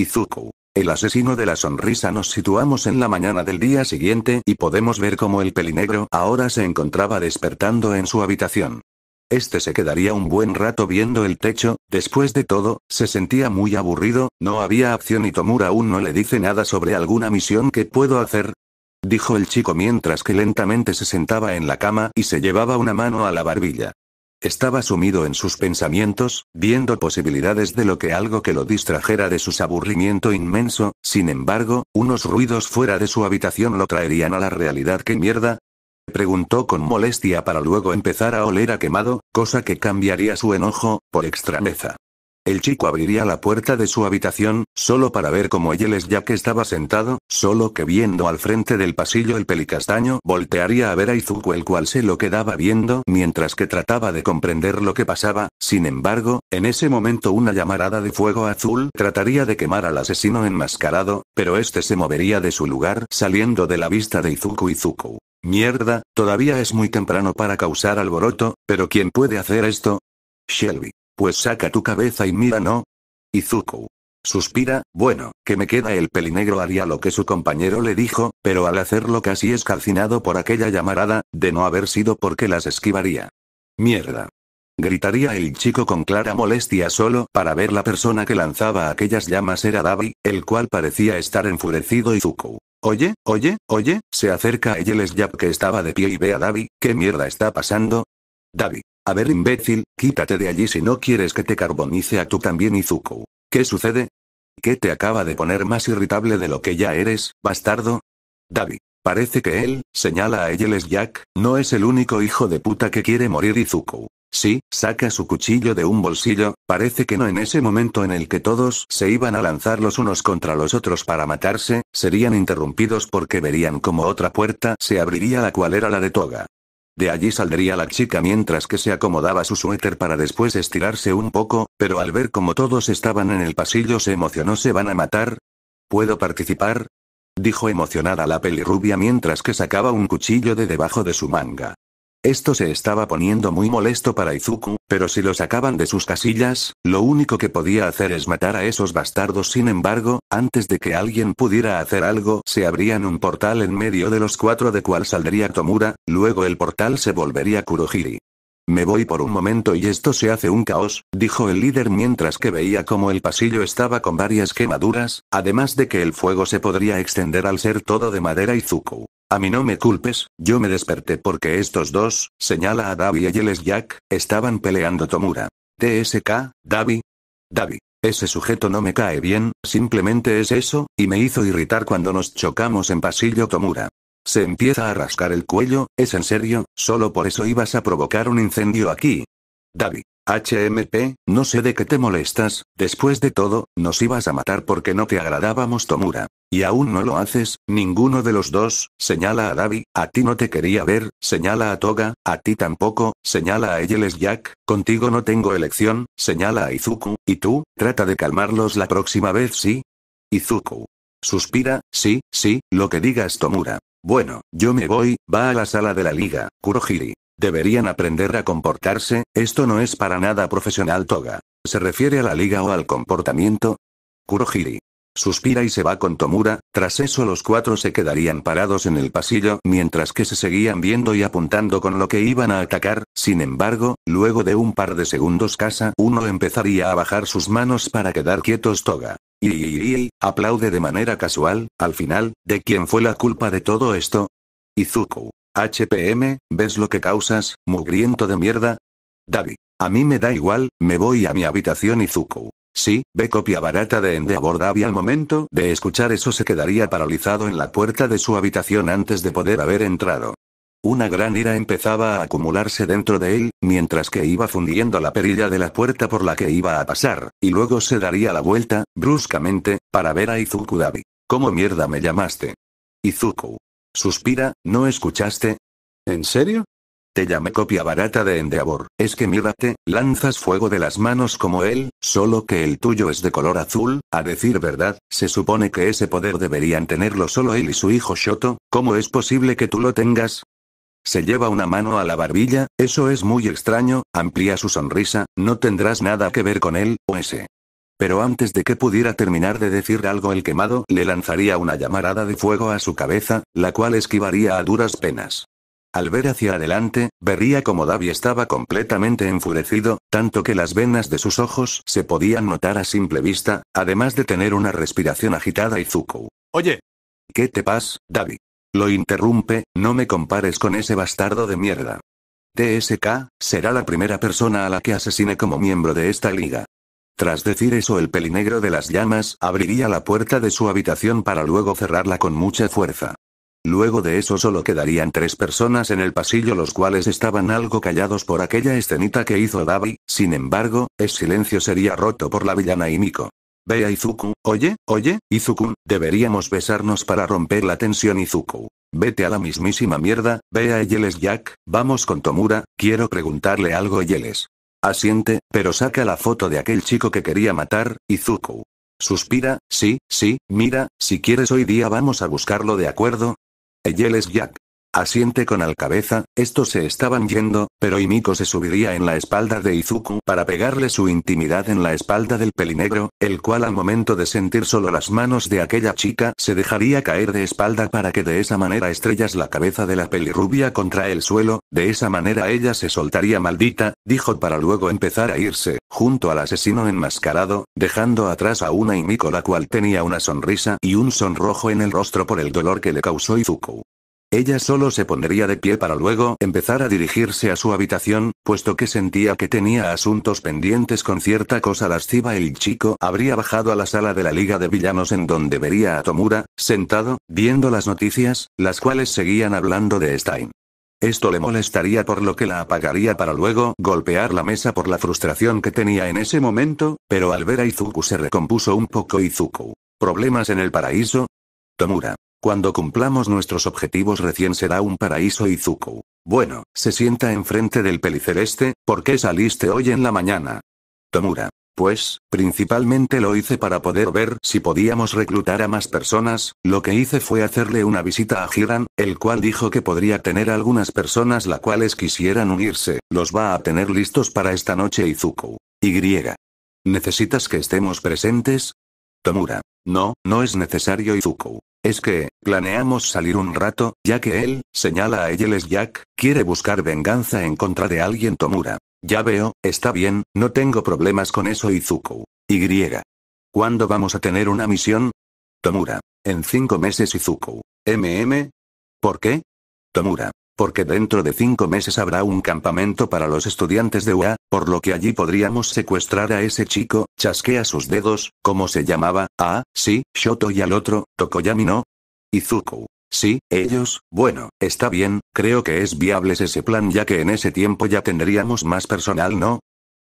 Izuku. El asesino de la sonrisa nos situamos en la mañana del día siguiente y podemos ver cómo el pelinegro ahora se encontraba despertando en su habitación. Este se quedaría un buen rato viendo el techo, después de todo, se sentía muy aburrido, no había acción y Tomura aún no le dice nada sobre alguna misión que puedo hacer. Dijo el chico mientras que lentamente se sentaba en la cama y se llevaba una mano a la barbilla. Estaba sumido en sus pensamientos, viendo posibilidades de lo que algo que lo distrajera de su aburrimiento inmenso, sin embargo, unos ruidos fuera de su habitación lo traerían a la realidad. ¿Qué mierda? preguntó con molestia para luego empezar a oler a quemado, cosa que cambiaría su enojo, por extrañeza. El chico abriría la puerta de su habitación, solo para ver cómo ya que estaba sentado, solo que viendo al frente del pasillo el pelicastaño voltearía a ver a Izuku el cual se lo quedaba viendo mientras que trataba de comprender lo que pasaba, sin embargo, en ese momento una llamarada de fuego azul trataría de quemar al asesino enmascarado, pero este se movería de su lugar saliendo de la vista de Izuku Izuku. Mierda, todavía es muy temprano para causar alboroto, pero ¿quién puede hacer esto? Shelby. Pues saca tu cabeza y mira, ¿no? Izuku. Suspira, bueno, que me queda el pelinegro haría lo que su compañero le dijo, pero al hacerlo casi es por aquella llamarada, de no haber sido porque las esquivaría. Mierda. Gritaría el chico con clara molestia solo para ver la persona que lanzaba aquellas llamas era Davi, el cual parecía estar enfurecido Izuku. Oye, oye, oye, se acerca a Yelesjap que estaba de pie y ve a Davi, ¿qué mierda está pasando? Davi. A ver imbécil, quítate de allí si no quieres que te carbonice a tú también Izuku. ¿Qué sucede? ¿Qué te acaba de poner más irritable de lo que ya eres, bastardo? David. Parece que él, señala a es Jack, no es el único hijo de puta que quiere morir Izuku. Sí, saca su cuchillo de un bolsillo, parece que no en ese momento en el que todos se iban a lanzar los unos contra los otros para matarse, serían interrumpidos porque verían como otra puerta se abriría la cual era la de Toga. De allí saldría la chica mientras que se acomodaba su suéter para después estirarse un poco, pero al ver cómo todos estaban en el pasillo se emocionó. ¿Se van a matar? ¿Puedo participar? Dijo emocionada la pelirrubia mientras que sacaba un cuchillo de debajo de su manga. Esto se estaba poniendo muy molesto para Izuku, pero si lo sacaban de sus casillas, lo único que podía hacer es matar a esos bastardos. Sin embargo, antes de que alguien pudiera hacer algo, se abrían un portal en medio de los cuatro de cual saldría Tomura, luego el portal se volvería Kurohiri. Me voy por un momento y esto se hace un caos, dijo el líder mientras que veía como el pasillo estaba con varias quemaduras, además de que el fuego se podría extender al ser todo de madera Izuku. A mí no me culpes, yo me desperté porque estos dos, señala a Davy y el Jack, estaban peleando Tomura. TSK, Davy. Davy. Ese sujeto no me cae bien, simplemente es eso, y me hizo irritar cuando nos chocamos en pasillo Tomura. Se empieza a rascar el cuello, ¿es en serio? ¿Solo por eso ibas a provocar un incendio aquí? David. HMP, no sé de qué te molestas, después de todo, nos ibas a matar porque no te agradábamos Tomura. Y aún no lo haces, ninguno de los dos, señala a Dabi, a ti no te quería ver, señala a Toga, a ti tampoco, señala a Eyeles Jack, contigo no tengo elección, señala a Izuku, y tú, trata de calmarlos la próxima vez, ¿sí? Izuku. Suspira, sí, sí, lo que digas Tomura. Bueno, yo me voy, va a la sala de la liga, Kurohiri. Deberían aprender a comportarse, esto no es para nada profesional toga. ¿Se refiere a la liga o al comportamiento? Kurohiri. Suspira y se va con Tomura, tras eso los cuatro se quedarían parados en el pasillo mientras que se seguían viendo y apuntando con lo que iban a atacar, sin embargo, luego de un par de segundos casa uno empezaría a bajar sus manos para quedar quietos toga. Y aplaude de manera casual, al final, ¿de quién fue la culpa de todo esto? Izuku. HPM, ¿ves lo que causas, mugriento de mierda? Davi. A mí me da igual, me voy a mi habitación Izuku. Sí, ve copia barata de Endeavor Davi al momento de escuchar eso se quedaría paralizado en la puerta de su habitación antes de poder haber entrado. Una gran ira empezaba a acumularse dentro de él, mientras que iba fundiendo la perilla de la puerta por la que iba a pasar, y luego se daría la vuelta, bruscamente, para ver a Izuku Davi. ¿Cómo mierda me llamaste? Izuku. Suspira, ¿no escuchaste? ¿En serio? Te llamé copia barata de Endeavor, es que mírate, lanzas fuego de las manos como él, solo que el tuyo es de color azul, a decir verdad, se supone que ese poder deberían tenerlo solo él y su hijo Shoto, ¿cómo es posible que tú lo tengas? Se lleva una mano a la barbilla, eso es muy extraño, amplía su sonrisa, no tendrás nada que ver con él, o ese. Pero antes de que pudiera terminar de decir algo el quemado le lanzaría una llamarada de fuego a su cabeza, la cual esquivaría a duras penas. Al ver hacia adelante, vería como Davi estaba completamente enfurecido, tanto que las venas de sus ojos se podían notar a simple vista, además de tener una respiración agitada y Zuko. Oye. ¿Qué te pasa, Davi? Lo interrumpe, no me compares con ese bastardo de mierda. TSK, será la primera persona a la que asesine como miembro de esta liga. Tras decir eso el pelinegro de las llamas abriría la puerta de su habitación para luego cerrarla con mucha fuerza. Luego de eso solo quedarían tres personas en el pasillo los cuales estaban algo callados por aquella escenita que hizo Davi, sin embargo, el silencio sería roto por la villana y Miko. Ve a Izuku, oye, oye, Izuku, deberíamos besarnos para romper la tensión Izuku. Vete a la mismísima mierda, ve a Yeles Jack, vamos con Tomura, quiero preguntarle algo Yeles. Asiente, pero saca la foto de aquel chico que quería matar, Izuku. Suspira, sí, sí, mira, si quieres hoy día vamos a buscarlo de acuerdo. Eyel es Jack. Asiente con al cabeza, estos se estaban yendo, pero Imiko se subiría en la espalda de Izuku para pegarle su intimidad en la espalda del pelinegro, el cual al momento de sentir solo las manos de aquella chica se dejaría caer de espalda para que de esa manera estrellas la cabeza de la pelirrubia contra el suelo, de esa manera ella se soltaría maldita, dijo para luego empezar a irse, junto al asesino enmascarado, dejando atrás a una Imiko la cual tenía una sonrisa y un sonrojo en el rostro por el dolor que le causó Izuku. Ella solo se pondría de pie para luego empezar a dirigirse a su habitación, puesto que sentía que tenía asuntos pendientes con cierta cosa lasciva. El chico habría bajado a la sala de la Liga de Villanos en donde vería a Tomura, sentado, viendo las noticias, las cuales seguían hablando de Stein. Esto le molestaría por lo que la apagaría para luego golpear la mesa por la frustración que tenía en ese momento, pero al ver a Izuku se recompuso un poco Izuku. ¿Problemas en el paraíso? Tomura. Cuando cumplamos nuestros objetivos recién será un paraíso Izuku. Bueno, se sienta enfrente del pelicereste, ¿por qué saliste hoy en la mañana? Tomura. Pues, principalmente lo hice para poder ver si podíamos reclutar a más personas, lo que hice fue hacerle una visita a Hiran, el cual dijo que podría tener algunas personas las cuales quisieran unirse, los va a tener listos para esta noche Izuku. Y. ¿Necesitas que estemos presentes? Tomura. No, no es necesario Izuku. Es que, planeamos salir un rato, ya que él, señala a es Jack, quiere buscar venganza en contra de alguien Tomura. Ya veo, está bien, no tengo problemas con eso Izuku. Y. ¿Cuándo vamos a tener una misión? Tomura. En cinco meses Izuku. MM. ¿Por qué? Tomura porque dentro de cinco meses habrá un campamento para los estudiantes de UA, por lo que allí podríamos secuestrar a ese chico, chasquea sus dedos, como se llamaba? Ah, sí, Shoto y al otro, Tokoyami no. Izuku. Sí, ellos, bueno, está bien, creo que es viable ese plan ya que en ese tiempo ya tendríamos más personal, ¿no?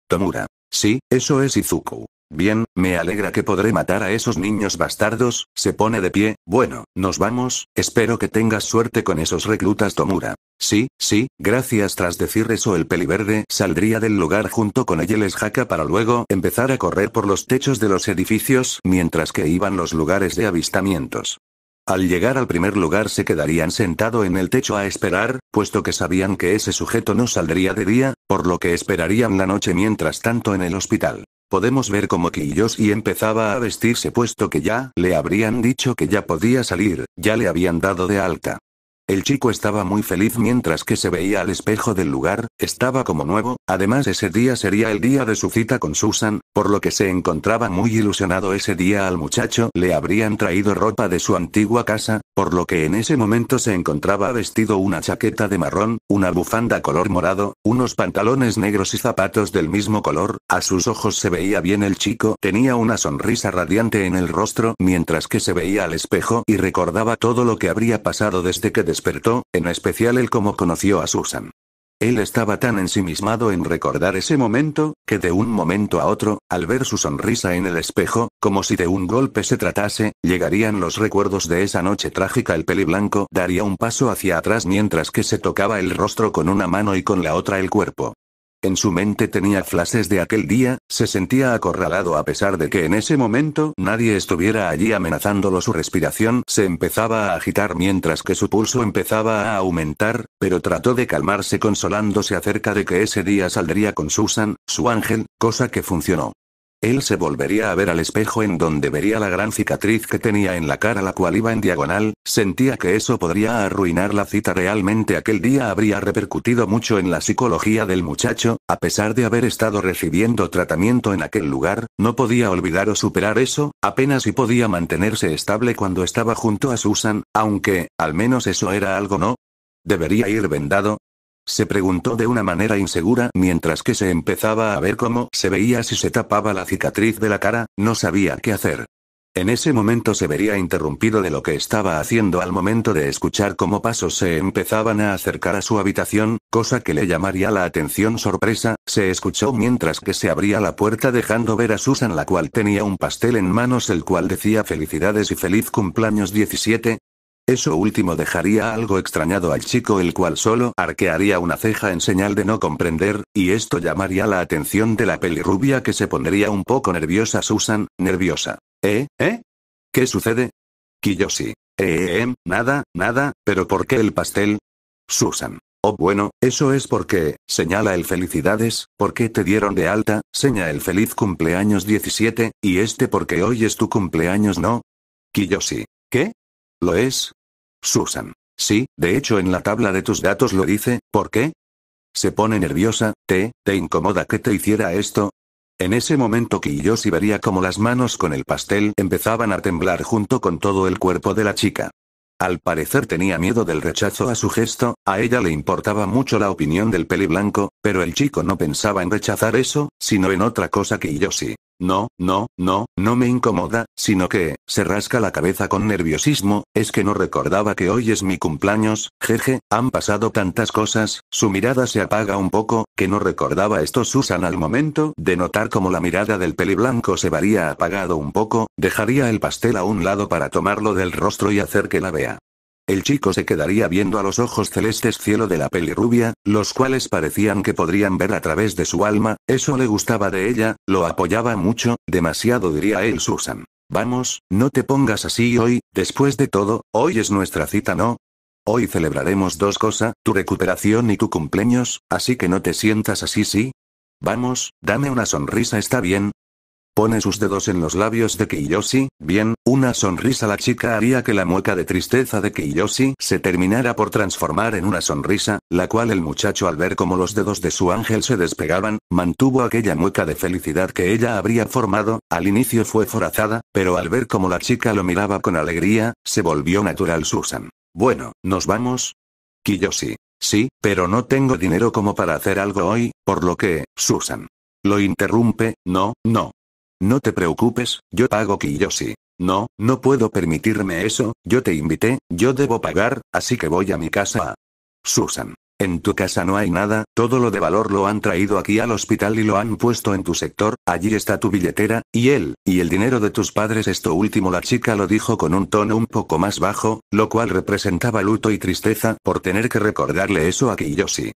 Tomura. Sí, eso es Izuku. Bien, me alegra que podré matar a esos niños bastardos, se pone de pie, bueno, nos vamos, espero que tengas suerte con esos reclutas Tomura. Sí, sí, gracias. Tras decir eso, el peliverde saldría del lugar junto con el jaca para luego empezar a correr por los techos de los edificios mientras que iban los lugares de avistamientos. Al llegar al primer lugar se quedarían sentado en el techo a esperar, puesto que sabían que ese sujeto no saldría de día, por lo que esperarían la noche mientras tanto en el hospital. Podemos ver cómo y empezaba a vestirse puesto que ya le habrían dicho que ya podía salir, ya le habían dado de alta. El chico estaba muy feliz mientras que se veía al espejo del lugar, estaba como nuevo, además ese día sería el día de su cita con Susan, por lo que se encontraba muy ilusionado ese día al muchacho le habrían traído ropa de su antigua casa, por lo que en ese momento se encontraba vestido una chaqueta de marrón, una bufanda color morado, unos pantalones negros y zapatos del mismo color, a sus ojos se veía bien el chico, tenía una sonrisa radiante en el rostro mientras que se veía al espejo y recordaba todo lo que habría pasado desde que despertó, en especial el cómo conoció a Susan. Él estaba tan ensimismado en recordar ese momento, que de un momento a otro, al ver su sonrisa en el espejo, como si de un golpe se tratase, llegarían los recuerdos de esa noche trágica. El peli blanco daría un paso hacia atrás mientras que se tocaba el rostro con una mano y con la otra el cuerpo. En su mente tenía flashes de aquel día, se sentía acorralado a pesar de que en ese momento nadie estuviera allí amenazándolo. Su respiración se empezaba a agitar mientras que su pulso empezaba a aumentar, pero trató de calmarse consolándose acerca de que ese día saldría con Susan, su ángel, cosa que funcionó. Él se volvería a ver al espejo en donde vería la gran cicatriz que tenía en la cara la cual iba en diagonal, sentía que eso podría arruinar la cita realmente aquel día habría repercutido mucho en la psicología del muchacho, a pesar de haber estado recibiendo tratamiento en aquel lugar, no podía olvidar o superar eso, apenas si podía mantenerse estable cuando estaba junto a Susan, aunque, al menos eso era algo no, debería ir vendado, se preguntó de una manera insegura mientras que se empezaba a ver cómo se veía si se tapaba la cicatriz de la cara, no sabía qué hacer. En ese momento se vería interrumpido de lo que estaba haciendo al momento de escuchar cómo pasos se empezaban a acercar a su habitación, cosa que le llamaría la atención sorpresa, se escuchó mientras que se abría la puerta dejando ver a Susan la cual tenía un pastel en manos el cual decía felicidades y feliz cumpleaños 17, eso último dejaría algo extrañado al chico el cual solo arquearía una ceja en señal de no comprender, y esto llamaría la atención de la pelirrubia que se pondría un poco nerviosa Susan, nerviosa. ¿Eh? ¿Eh? ¿Qué sucede? Kiyoshi. Eh, eh em, nada, nada, pero ¿por qué el pastel? Susan. Oh bueno, eso es porque, señala el felicidades, porque te dieron de alta, señala el feliz cumpleaños 17, y este porque hoy es tu cumpleaños no. Kiyoshi. ¿Qué? ¿Lo es? Susan. Sí, de hecho en la tabla de tus datos lo dice, ¿por qué? Se pone nerviosa, ¿te, te incomoda que te hiciera esto? En ese momento Kiyoshi vería como las manos con el pastel empezaban a temblar junto con todo el cuerpo de la chica. Al parecer tenía miedo del rechazo a su gesto, a ella le importaba mucho la opinión del peli blanco, pero el chico no pensaba en rechazar eso, sino en otra cosa que yo sí. No, no, no, no me incomoda, sino que, se rasca la cabeza con nerviosismo, es que no recordaba que hoy es mi cumpleaños, jeje, han pasado tantas cosas, su mirada se apaga un poco, que no recordaba esto Susan al momento de notar como la mirada del peli blanco se varía apagado un poco, dejaría el pastel a un lado para tomarlo del rostro y hacer que la vea. El chico se quedaría viendo a los ojos celestes cielo de la pelirrubia, los cuales parecían que podrían ver a través de su alma, eso le gustaba de ella, lo apoyaba mucho, demasiado diría él Susan. Vamos, no te pongas así hoy, después de todo, hoy es nuestra cita, ¿no? Hoy celebraremos dos cosas, tu recuperación y tu cumpleaños, así que no te sientas así, ¿sí? Vamos, dame una sonrisa, ¿está bien? Pone sus dedos en los labios de Kiyoshi, bien, una sonrisa la chica haría que la mueca de tristeza de Kiyoshi se terminara por transformar en una sonrisa, la cual el muchacho al ver cómo los dedos de su ángel se despegaban, mantuvo aquella mueca de felicidad que ella habría formado, al inicio fue forazada, pero al ver cómo la chica lo miraba con alegría, se volvió natural Susan. Bueno, ¿nos vamos? Kiyoshi. Sí, pero no tengo dinero como para hacer algo hoy, por lo que, Susan. Lo interrumpe, no, no, no te preocupes, yo pago Kiyoshi. No, no puedo permitirme eso, yo te invité, yo debo pagar, así que voy a mi casa. Susan. En tu casa no hay nada, todo lo de valor lo han traído aquí al hospital y lo han puesto en tu sector, allí está tu billetera, y él, y el dinero de tus padres. Esto último la chica lo dijo con un tono un poco más bajo, lo cual representaba luto y tristeza por tener que recordarle eso a Kiyoshi.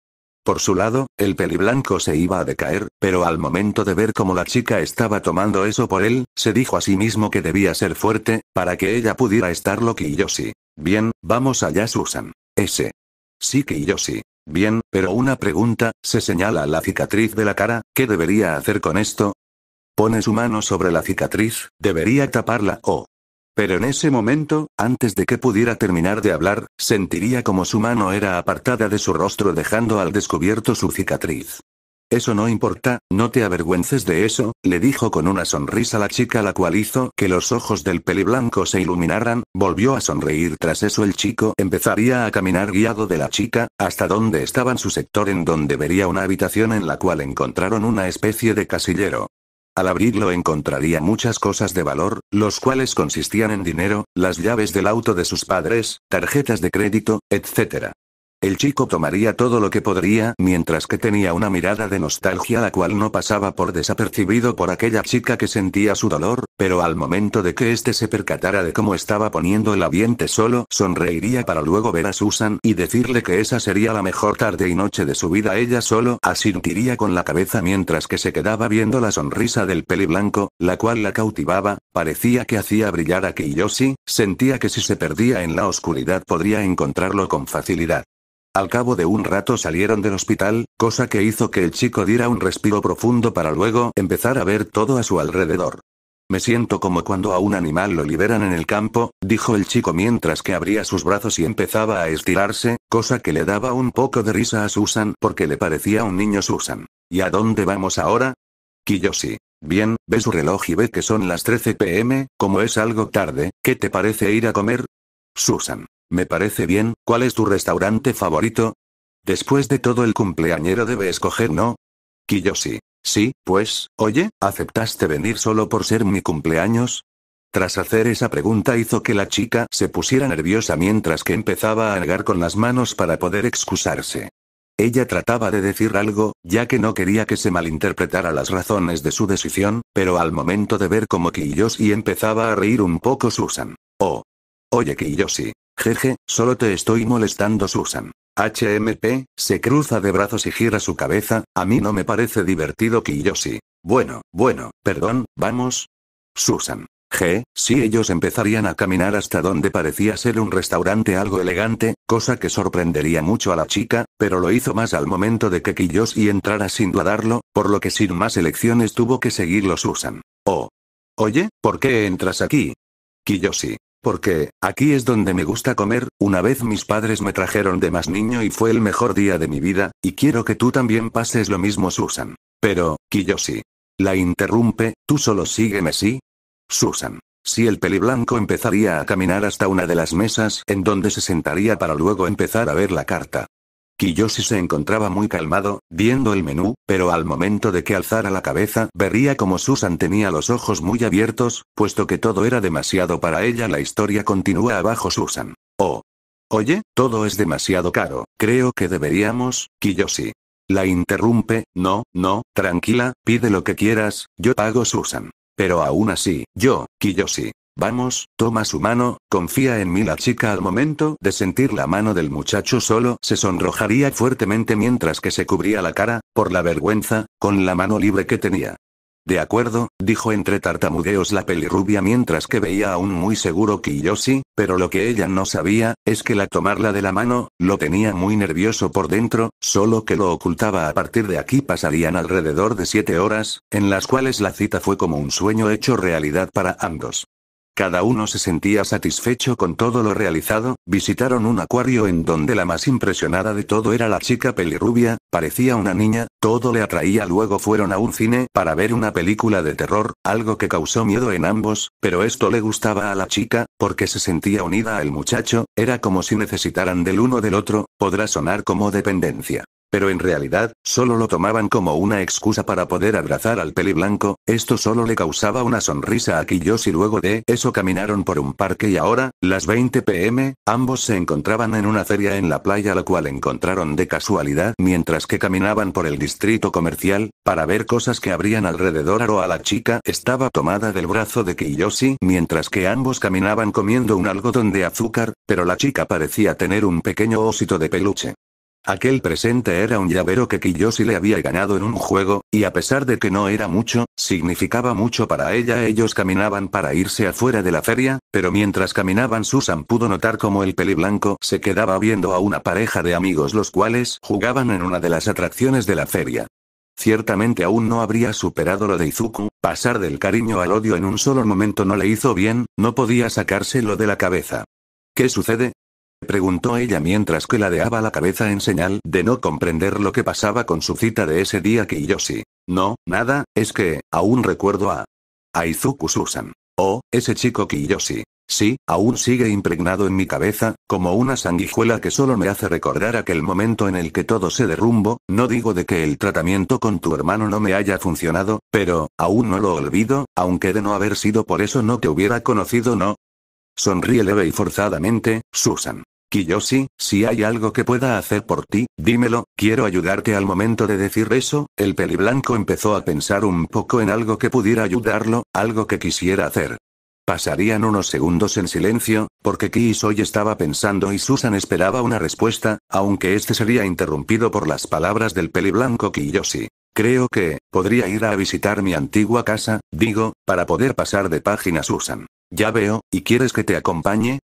Por su lado, el peli blanco se iba a decaer, pero al momento de ver cómo la chica estaba tomando eso por él, se dijo a sí mismo que debía ser fuerte, para que ella pudiera estar yo sí Bien, vamos allá Susan. Ese, Sí que sí Bien, pero una pregunta, se señala la cicatriz de la cara, ¿qué debería hacer con esto? Pone su mano sobre la cicatriz, debería taparla o... Pero en ese momento, antes de que pudiera terminar de hablar, sentiría como su mano era apartada de su rostro dejando al descubierto su cicatriz. Eso no importa, no te avergüences de eso, le dijo con una sonrisa la chica la cual hizo que los ojos del peliblanco se iluminaran, volvió a sonreír tras eso el chico empezaría a caminar guiado de la chica, hasta donde estaba en su sector en donde vería una habitación en la cual encontraron una especie de casillero. Al abrirlo encontraría muchas cosas de valor, los cuales consistían en dinero, las llaves del auto de sus padres, tarjetas de crédito, etc. El chico tomaría todo lo que podría, mientras que tenía una mirada de nostalgia la cual no pasaba por desapercibido por aquella chica que sentía su dolor, pero al momento de que éste se percatara de cómo estaba poniendo el ambiente solo, sonreiría para luego ver a Susan y decirle que esa sería la mejor tarde y noche de su vida. Ella solo asintiría con la cabeza mientras que se quedaba viendo la sonrisa del peli blanco, la cual la cautivaba, parecía que hacía brillar a Kiyoshi, sentía que si se perdía en la oscuridad podría encontrarlo con facilidad. Al cabo de un rato salieron del hospital, cosa que hizo que el chico diera un respiro profundo para luego empezar a ver todo a su alrededor. Me siento como cuando a un animal lo liberan en el campo, dijo el chico mientras que abría sus brazos y empezaba a estirarse, cosa que le daba un poco de risa a Susan porque le parecía un niño Susan. ¿Y a dónde vamos ahora? Kiyoshi. Bien, ve su reloj y ve que son las 13 pm, como es algo tarde, ¿qué te parece ir a comer? Susan. Me parece bien, ¿cuál es tu restaurante favorito? Después de todo el cumpleañero debe escoger, ¿no? Kiyoshi. Sí, pues, oye, ¿aceptaste venir solo por ser mi cumpleaños? Tras hacer esa pregunta hizo que la chica se pusiera nerviosa mientras que empezaba a negar con las manos para poder excusarse. Ella trataba de decir algo, ya que no quería que se malinterpretara las razones de su decisión, pero al momento de ver cómo Kiyoshi empezaba a reír un poco Susan. Oh, Oye Kiyoshi. Jeje, solo te estoy molestando Susan. HMP, se cruza de brazos y gira su cabeza, a mí no me parece divertido Kiyoshi. Bueno, bueno, perdón, vamos. Susan. G, si ellos empezarían a caminar hasta donde parecía ser un restaurante algo elegante, cosa que sorprendería mucho a la chica, pero lo hizo más al momento de que Kiyoshi entrara sin dudarlo, por lo que sin más elecciones tuvo que seguirlo Susan. Oh. Oye, ¿por qué entras aquí? Kiyoshi. Porque, aquí es donde me gusta comer, una vez mis padres me trajeron de más niño y fue el mejor día de mi vida, y quiero que tú también pases lo mismo Susan. Pero, Kiyoshi. La interrumpe, tú solo sígueme sí. Susan. Si el peliblanco empezaría a caminar hasta una de las mesas en donde se sentaría para luego empezar a ver la carta. Kiyoshi se encontraba muy calmado, viendo el menú, pero al momento de que alzara la cabeza vería como Susan tenía los ojos muy abiertos, puesto que todo era demasiado para ella. La historia continúa abajo Susan. Oh. Oye, todo es demasiado caro, creo que deberíamos, Kiyoshi. La interrumpe, no, no, tranquila, pide lo que quieras, yo pago Susan. Pero aún así, yo, Kiyoshi, Vamos, toma su mano, confía en mí. La chica al momento de sentir la mano del muchacho solo se sonrojaría fuertemente mientras que se cubría la cara, por la vergüenza, con la mano libre que tenía. De acuerdo, dijo entre tartamudeos la pelirrubia mientras que veía aún muy seguro que Kiyoshi, pero lo que ella no sabía, es que la tomarla de la mano, lo tenía muy nervioso por dentro, solo que lo ocultaba a partir de aquí pasarían alrededor de siete horas, en las cuales la cita fue como un sueño hecho realidad para ambos. Cada uno se sentía satisfecho con todo lo realizado, visitaron un acuario en donde la más impresionada de todo era la chica pelirrubia, parecía una niña, todo le atraía luego fueron a un cine para ver una película de terror, algo que causó miedo en ambos, pero esto le gustaba a la chica, porque se sentía unida al muchacho, era como si necesitaran del uno del otro, podrá sonar como dependencia. Pero en realidad, solo lo tomaban como una excusa para poder abrazar al peli blanco, esto solo le causaba una sonrisa a Kiyoshi luego de eso caminaron por un parque y ahora, las 20 pm, ambos se encontraban en una feria en la playa la cual encontraron de casualidad mientras que caminaban por el distrito comercial, para ver cosas que habrían alrededor Aro a la chica estaba tomada del brazo de Kiyoshi mientras que ambos caminaban comiendo un algodón de azúcar, pero la chica parecía tener un pequeño osito de peluche. Aquel presente era un llavero que Kiyoshi le había ganado en un juego, y a pesar de que no era mucho, significaba mucho para ella. Ellos caminaban para irse afuera de la feria, pero mientras caminaban Susan pudo notar cómo el peli blanco se quedaba viendo a una pareja de amigos los cuales jugaban en una de las atracciones de la feria. Ciertamente aún no habría superado lo de Izuku, pasar del cariño al odio en un solo momento no le hizo bien, no podía sacárselo de la cabeza. ¿Qué sucede? preguntó ella mientras que ladeaba la cabeza en señal de no comprender lo que pasaba con su cita de ese día que yo No, nada, es que, aún recuerdo a Aizuku Susan. Oh, ese chico Kiyoshi. Sí, aún sigue impregnado en mi cabeza, como una sanguijuela que solo me hace recordar aquel momento en el que todo se derrumbo no digo de que el tratamiento con tu hermano no me haya funcionado, pero, aún no lo olvido, aunque de no haber sido por eso no te hubiera conocido no. Sonríe leve y forzadamente, Susan. Kiyoshi, si hay algo que pueda hacer por ti, dímelo, quiero ayudarte al momento de decir eso, el peliblanco empezó a pensar un poco en algo que pudiera ayudarlo, algo que quisiera hacer. Pasarían unos segundos en silencio, porque Kiyoshi estaba pensando y Susan esperaba una respuesta, aunque este sería interrumpido por las palabras del peliblanco Kiyoshi. Creo que, podría ir a visitar mi antigua casa, digo, para poder pasar de página Susan. Ya veo, ¿y quieres que te acompañe?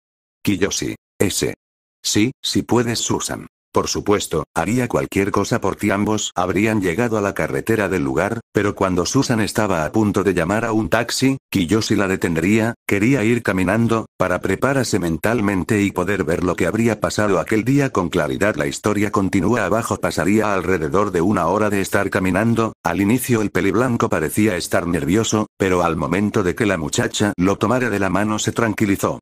Kiyoshi. ese. Sí, si puedes, Susan. Por supuesto, haría cualquier cosa por ti. Ambos habrían llegado a la carretera del lugar, pero cuando Susan estaba a punto de llamar a un taxi, Kiyoshi la detendría, quería ir caminando, para prepararse mentalmente y poder ver lo que habría pasado aquel día con claridad. La historia continúa abajo. Pasaría alrededor de una hora de estar caminando, al inicio el peli blanco parecía estar nervioso, pero al momento de que la muchacha lo tomara de la mano se tranquilizó.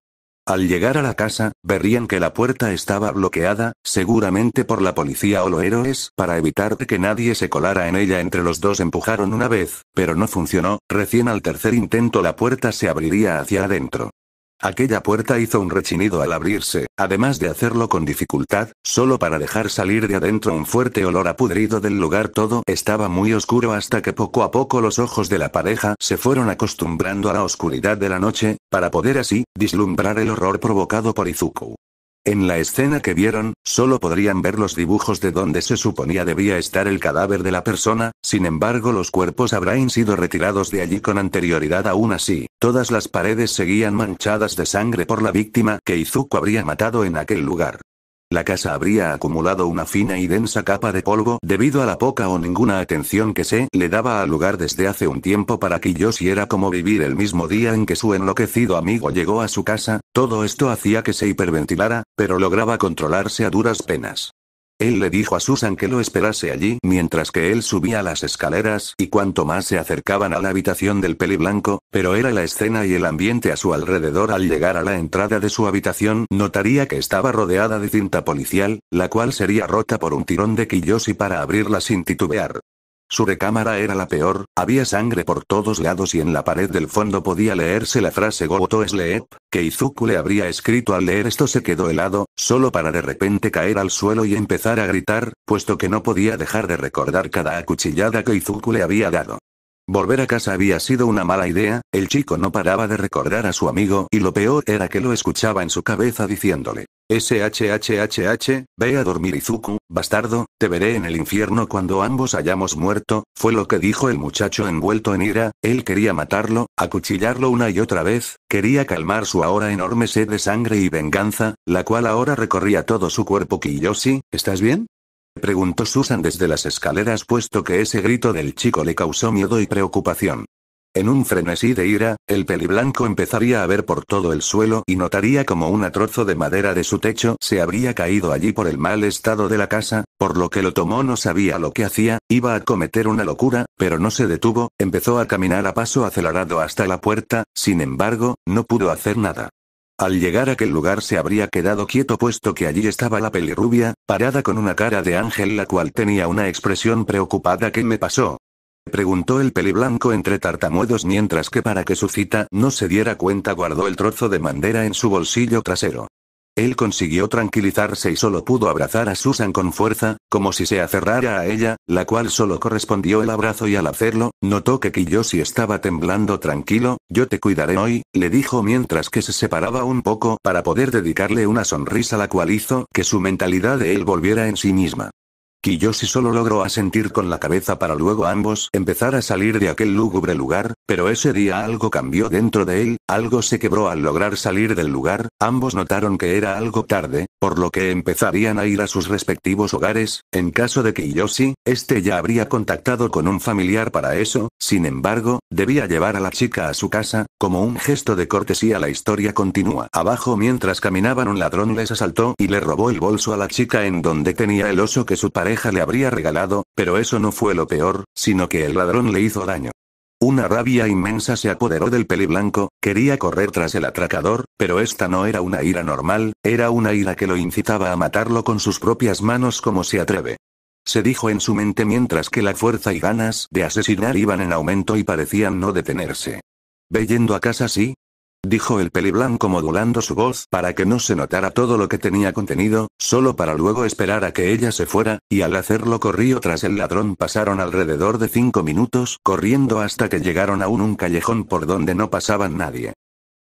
Al llegar a la casa, verían que la puerta estaba bloqueada, seguramente por la policía o los héroes, para evitar que nadie se colara en ella. Entre los dos empujaron una vez, pero no funcionó, recién al tercer intento la puerta se abriría hacia adentro. Aquella puerta hizo un rechinido al abrirse, además de hacerlo con dificultad, solo para dejar salir de adentro un fuerte olor a pudrido del lugar. Todo estaba muy oscuro hasta que poco a poco los ojos de la pareja se fueron acostumbrando a la oscuridad de la noche, para poder así, dislumbrar el horror provocado por Izuku. En la escena que vieron, solo podrían ver los dibujos de donde se suponía debía estar el cadáver de la persona, sin embargo los cuerpos habrán sido retirados de allí con anterioridad aún así, todas las paredes seguían manchadas de sangre por la víctima que Izuku habría matado en aquel lugar. La casa habría acumulado una fina y densa capa de polvo debido a la poca o ninguna atención que se le daba al lugar desde hace un tiempo para que yo si era como vivir el mismo día en que su enloquecido amigo llegó a su casa, todo esto hacía que se hiperventilara, pero lograba controlarse a duras penas. Él le dijo a Susan que lo esperase allí mientras que él subía las escaleras y cuanto más se acercaban a la habitación del peli blanco, pero era la escena y el ambiente a su alrededor al llegar a la entrada de su habitación notaría que estaba rodeada de cinta policial, la cual sería rota por un tirón de quillos y para abrirla sin titubear. Su recámara era la peor, había sangre por todos lados y en la pared del fondo podía leerse la frase Goto Sleep, que Izuku le habría escrito al leer esto se quedó helado, solo para de repente caer al suelo y empezar a gritar, puesto que no podía dejar de recordar cada acuchillada que Izuku le había dado. Volver a casa había sido una mala idea, el chico no paraba de recordar a su amigo y lo peor era que lo escuchaba en su cabeza diciéndole, SHHHH, ve a dormir Izuku, bastardo, te veré en el infierno cuando ambos hayamos muerto, fue lo que dijo el muchacho envuelto en ira, él quería matarlo, acuchillarlo una y otra vez, quería calmar su ahora enorme sed de sangre y venganza, la cual ahora recorría todo su cuerpo. Kiyoshi, ¿estás bien? Preguntó Susan desde las escaleras puesto que ese grito del chico le causó miedo y preocupación. En un frenesí de ira, el peliblanco empezaría a ver por todo el suelo y notaría como un trozo de madera de su techo se habría caído allí por el mal estado de la casa, por lo que lo tomó no sabía lo que hacía, iba a cometer una locura, pero no se detuvo, empezó a caminar a paso acelerado hasta la puerta, sin embargo, no pudo hacer nada. Al llegar a aquel lugar se habría quedado quieto puesto que allí estaba la pelirrubia, parada con una cara de ángel la cual tenía una expresión preocupada que me pasó, preguntó el peliblanco entre tartamudos mientras que para que su cita no se diera cuenta guardó el trozo de bandera en su bolsillo trasero. Él consiguió tranquilizarse y solo pudo abrazar a Susan con fuerza, como si se aferrara a ella, la cual solo correspondió el abrazo y al hacerlo, notó que Kiyoshi estaba temblando tranquilo, yo te cuidaré hoy, le dijo mientras que se separaba un poco para poder dedicarle una sonrisa la cual hizo que su mentalidad de él volviera en sí misma. Kiyoshi solo logró asentir con la cabeza para luego ambos empezar a salir de aquel lúgubre lugar, pero ese día algo cambió dentro de él, algo se quebró al lograr salir del lugar, ambos notaron que era algo tarde, por lo que empezarían a ir a sus respectivos hogares, en caso de que Kiyoshi, este ya habría contactado con un familiar para eso, sin embargo, debía llevar a la chica a su casa, como un gesto de cortesía la historia continúa. Abajo mientras caminaban un ladrón les asaltó y le robó el bolso a la chica en donde tenía el oso que su pareja le habría regalado, pero eso no fue lo peor, sino que el ladrón le hizo daño. Una rabia inmensa se apoderó del peliblanco, quería correr tras el atracador, pero esta no era una ira normal, era una ira que lo incitaba a matarlo con sus propias manos como se atreve. Se dijo en su mente mientras que la fuerza y ganas de asesinar iban en aumento y parecían no detenerse. Ve a casa sí, dijo el peliblanco modulando su voz para que no se notara todo lo que tenía contenido, solo para luego esperar a que ella se fuera, y al hacerlo corrió tras el ladrón. Pasaron alrededor de cinco minutos corriendo hasta que llegaron a un callejón por donde no pasaban nadie.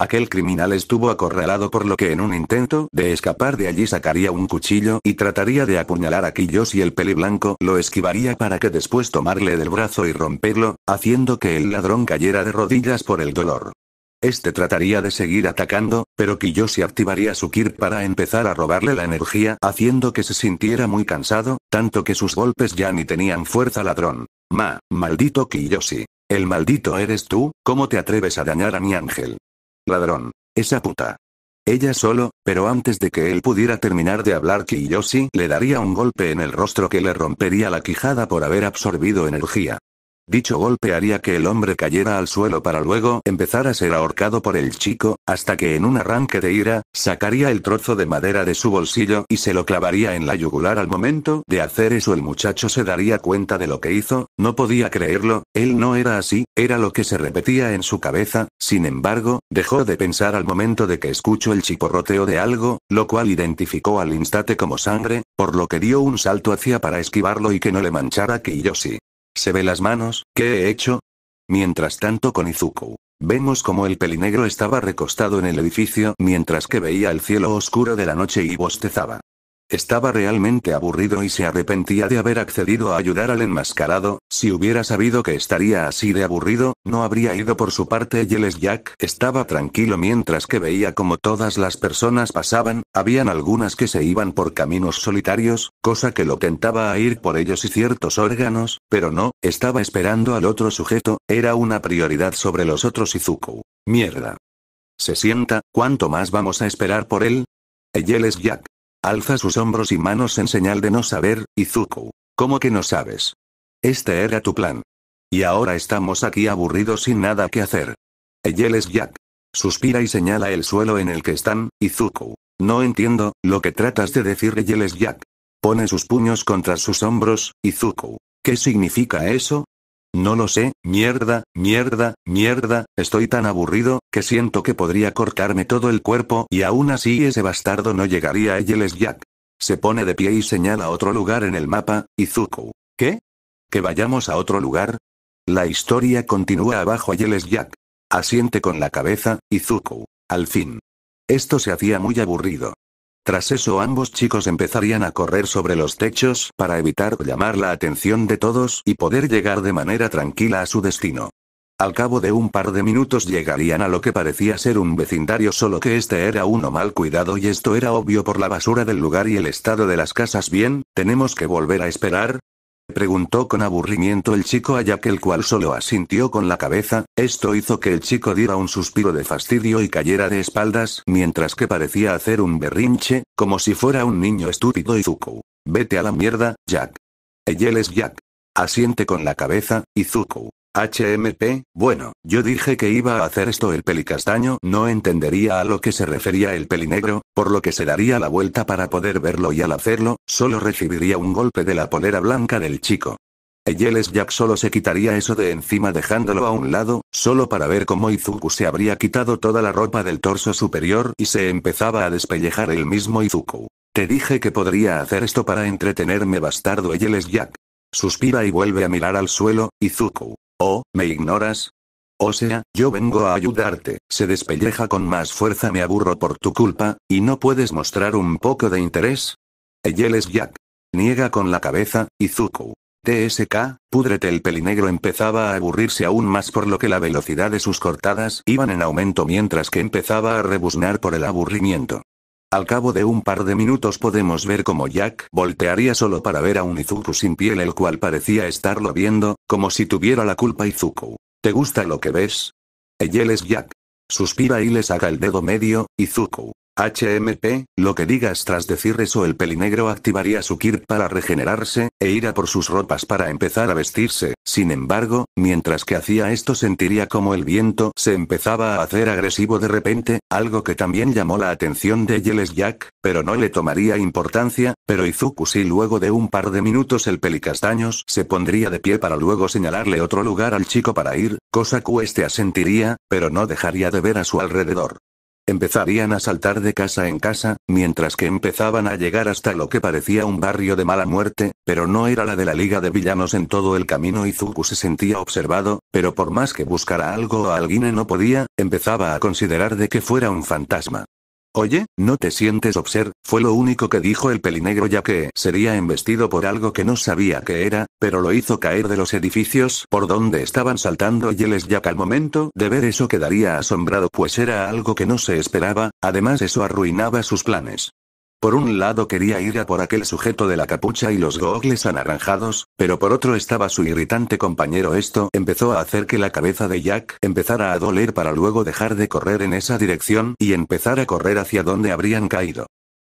Aquel criminal estuvo acorralado por lo que en un intento de escapar de allí sacaría un cuchillo y trataría de apuñalar a Quillos y el peliblanco lo esquivaría para que después tomarle del brazo y romperlo, haciendo que el ladrón cayera de rodillas por el dolor. Este trataría de seguir atacando, pero Kiyoshi activaría su Kir para empezar a robarle la energía, haciendo que se sintiera muy cansado, tanto que sus golpes ya ni tenían fuerza ladrón. Ma, maldito Kiyoshi. El maldito eres tú, ¿cómo te atreves a dañar a mi ángel? Ladrón. Esa puta. Ella solo, pero antes de que él pudiera terminar de hablar Kiyoshi le daría un golpe en el rostro que le rompería la quijada por haber absorbido energía. Dicho golpe haría que el hombre cayera al suelo para luego empezar a ser ahorcado por el chico, hasta que en un arranque de ira, sacaría el trozo de madera de su bolsillo y se lo clavaría en la yugular al momento de hacer eso el muchacho se daría cuenta de lo que hizo, no podía creerlo, él no era así, era lo que se repetía en su cabeza, sin embargo, dejó de pensar al momento de que escuchó el chiporroteo de algo, lo cual identificó al instante como sangre, por lo que dio un salto hacia para esquivarlo y que no le manchara sí. Se ve las manos, ¿qué he hecho? Mientras tanto con Izuku. Vemos como el pelinegro estaba recostado en el edificio mientras que veía el cielo oscuro de la noche y bostezaba. Estaba realmente aburrido y se arrepentía de haber accedido a ayudar al enmascarado, si hubiera sabido que estaría así de aburrido, no habría ido por su parte Yeles Jack estaba tranquilo mientras que veía como todas las personas pasaban, habían algunas que se iban por caminos solitarios, cosa que lo tentaba a ir por ellos y ciertos órganos, pero no, estaba esperando al otro sujeto, era una prioridad sobre los otros Izuku. Mierda. Se sienta, ¿cuánto más vamos a esperar por él? Eyeles Jack Alza sus hombros y manos en señal de no saber, Izuku. ¿Cómo que no sabes? Este era tu plan. Y ahora estamos aquí aburridos sin nada que hacer. es Jack. Suspira y señala el suelo en el que están, Izuku. No entiendo, lo que tratas de decir Eyeles Jack. Pone sus puños contra sus hombros, Izuku. ¿Qué significa eso? No lo sé, mierda, mierda, mierda, estoy tan aburrido, que siento que podría cortarme todo el cuerpo y aún así ese bastardo no llegaría a Yeles Jack. Se pone de pie y señala otro lugar en el mapa, Izuku. ¿Qué? ¿Que vayamos a otro lugar? La historia continúa abajo a Jack. Asiente con la cabeza, Izuku. Al fin. Esto se hacía muy aburrido. Tras eso ambos chicos empezarían a correr sobre los techos para evitar llamar la atención de todos y poder llegar de manera tranquila a su destino. Al cabo de un par de minutos llegarían a lo que parecía ser un vecindario solo que este era uno mal cuidado y esto era obvio por la basura del lugar y el estado de las casas. Bien, tenemos que volver a esperar, preguntó con aburrimiento el chico a Jack el cual solo asintió con la cabeza, esto hizo que el chico diera un suspiro de fastidio y cayera de espaldas mientras que parecía hacer un berrinche, como si fuera un niño estúpido y Zuko. Vete a la mierda, Jack. Ella es Jack. Asiente con la cabeza, Izuku. HMP, bueno, yo dije que iba a hacer esto el pelicastaño no entendería a lo que se refería el pelinegro, por lo que se daría la vuelta para poder verlo y al hacerlo, solo recibiría un golpe de la polera blanca del chico. Eyeles Jack solo se quitaría eso de encima dejándolo a un lado, solo para ver cómo Izuku se habría quitado toda la ropa del torso superior y se empezaba a despellejar el mismo Izuku. Te dije que podría hacer esto para entretenerme bastardo Eyeles Jack. Suspira y vuelve a mirar al suelo, Izuku. Oh, ¿me ignoras? O sea, yo vengo a ayudarte, se despelleja con más fuerza, me aburro por tu culpa, y no puedes mostrar un poco de interés. es Jack. Niega con la cabeza, Izuku. TSK, Pudrete el pelinegro empezaba a aburrirse aún más por lo que la velocidad de sus cortadas iban en aumento mientras que empezaba a rebuznar por el aburrimiento. Al cabo de un par de minutos podemos ver como Jack voltearía solo para ver a un Izuku sin piel el cual parecía estarlo viendo, como si tuviera la culpa Izuku. ¿Te gusta lo que ves? Eyel es Jack. Suspira y le saca el dedo medio, Izuku. HMP, lo que digas tras decir eso el pelinegro activaría su kirp para regenerarse, e ir a por sus ropas para empezar a vestirse, sin embargo, mientras que hacía esto sentiría como el viento se empezaba a hacer agresivo de repente, algo que también llamó la atención de Yeles Jack, pero no le tomaría importancia, pero Izuku sí luego de un par de minutos el pelicastaños se pondría de pie para luego señalarle otro lugar al chico para ir, cosa que este asentiría, pero no dejaría de ver a su alrededor. Empezarían a saltar de casa en casa, mientras que empezaban a llegar hasta lo que parecía un barrio de mala muerte, pero no era la de la Liga de Villanos en todo el camino Izuku se sentía observado, pero por más que buscara algo o alguien no podía, empezaba a considerar de que fuera un fantasma. Oye, no te sientes obser, fue lo único que dijo el pelinegro ya que sería embestido por algo que no sabía que era, pero lo hizo caer de los edificios por donde estaban saltando y él es ya que al momento de ver eso quedaría asombrado pues era algo que no se esperaba, además eso arruinaba sus planes. Por un lado quería ir a por aquel sujeto de la capucha y los gogles anaranjados, pero por otro estaba su irritante compañero. Esto empezó a hacer que la cabeza de Jack empezara a doler para luego dejar de correr en esa dirección y empezar a correr hacia donde habrían caído.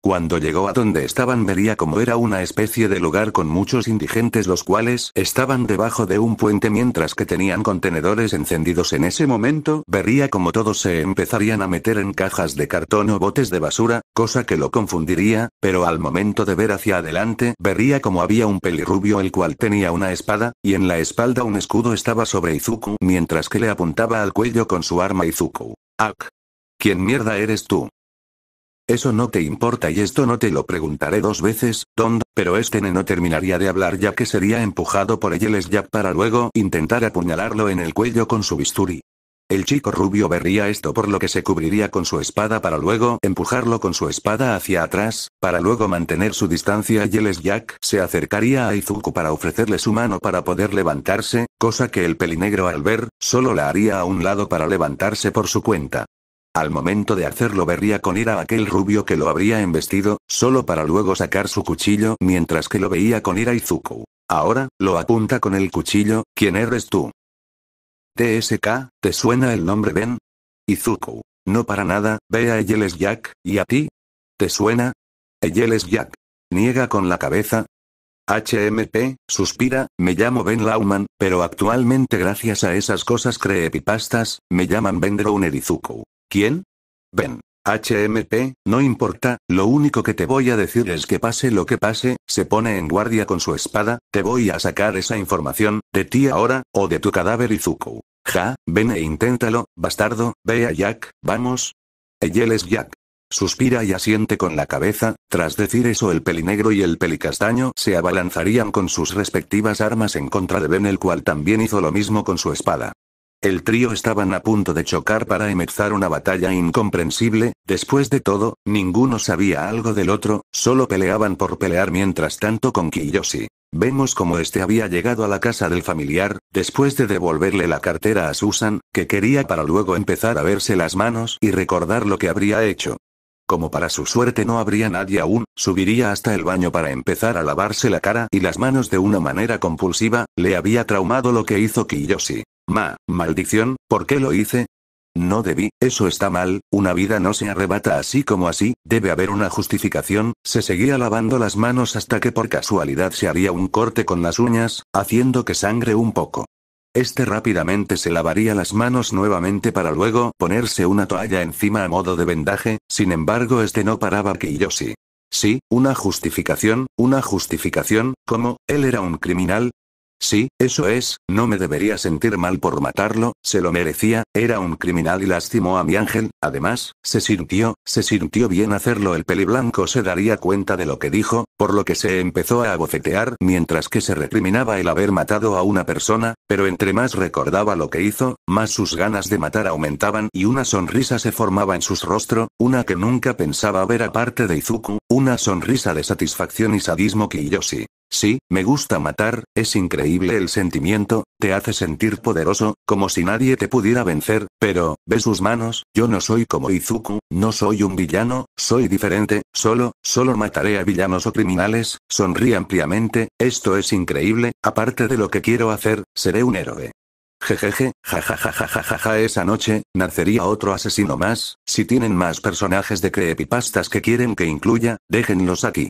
Cuando llegó a donde estaban vería como era una especie de lugar con muchos indigentes los cuales estaban debajo de un puente mientras que tenían contenedores encendidos en ese momento vería como todos se empezarían a meter en cajas de cartón o botes de basura, cosa que lo confundiría, pero al momento de ver hacia adelante vería como había un pelirrubio el cual tenía una espada, y en la espalda un escudo estaba sobre Izuku mientras que le apuntaba al cuello con su arma Izuku. Ak. ¿Quién mierda eres tú? Eso no te importa y esto no te lo preguntaré dos veces, Don, pero este no terminaría de hablar ya que sería empujado por el Jack para luego intentar apuñalarlo en el cuello con su bisturi. El chico rubio vería esto por lo que se cubriría con su espada para luego empujarlo con su espada hacia atrás, para luego mantener su distancia y Jack se acercaría a Izuku para ofrecerle su mano para poder levantarse, cosa que el pelinegro al ver, solo la haría a un lado para levantarse por su cuenta. Al momento de hacerlo vería con ira a aquel rubio que lo habría embestido, solo para luego sacar su cuchillo mientras que lo veía con ira Izuku. Ahora, lo apunta con el cuchillo, ¿quién eres tú? TSK, ¿te suena el nombre Ben? Izuku. No para nada, ve a es Jack, ¿y a ti? ¿Te suena? es Jack. Niega con la cabeza, HMP, suspira, me llamo Ben Lauman, pero actualmente gracias a esas cosas creepypastas, me llaman Ben Drowner Izuku. ¿Quién? Ben. HMP, no importa, lo único que te voy a decir es que pase lo que pase, se pone en guardia con su espada, te voy a sacar esa información, de ti ahora, o de tu cadáver Izuku. Ja, ven e inténtalo, bastardo, ve a Jack, vamos. él es Jack. Suspira y asiente con la cabeza, tras decir eso el pelinegro y el pelicastaño se abalanzarían con sus respectivas armas en contra de Ben el cual también hizo lo mismo con su espada. El trío estaban a punto de chocar para empezar una batalla incomprensible, después de todo, ninguno sabía algo del otro, solo peleaban por pelear mientras tanto con Kiyoshi. Vemos cómo este había llegado a la casa del familiar, después de devolverle la cartera a Susan, que quería para luego empezar a verse las manos y recordar lo que habría hecho. Como para su suerte no habría nadie aún, subiría hasta el baño para empezar a lavarse la cara y las manos de una manera compulsiva, le había traumado lo que hizo Kiyoshi. Ma, maldición, ¿por qué lo hice? No debí, eso está mal, una vida no se arrebata así como así, debe haber una justificación, se seguía lavando las manos hasta que por casualidad se haría un corte con las uñas, haciendo que sangre un poco. Este rápidamente se lavaría las manos nuevamente para luego ponerse una toalla encima a modo de vendaje, sin embargo este no paraba que yo sí. Sí, una justificación, una justificación, como, él era un criminal, Sí, eso es, no me debería sentir mal por matarlo, se lo merecía, era un criminal y lastimó a mi ángel, además, se sintió, se sintió bien hacerlo el peli blanco se daría cuenta de lo que dijo, por lo que se empezó a abofetear mientras que se recriminaba el haber matado a una persona, pero entre más recordaba lo que hizo, más sus ganas de matar aumentaban y una sonrisa se formaba en sus rostro, una que nunca pensaba ver aparte de Izuku, una sonrisa de satisfacción y sadismo que Yoshi. Sí, me gusta matar, es increíble el sentimiento, te hace sentir poderoso, como si nadie te pudiera vencer, pero, ve sus manos, yo no soy como Izuku, no soy un villano, soy diferente, solo, solo mataré a villanos o criminales, sonríe ampliamente, esto es increíble, aparte de lo que quiero hacer, seré un héroe. Jejeje, jajajajajaja esa noche, nacería otro asesino más, si tienen más personajes de creepypastas que quieren que incluya, déjenlos aquí.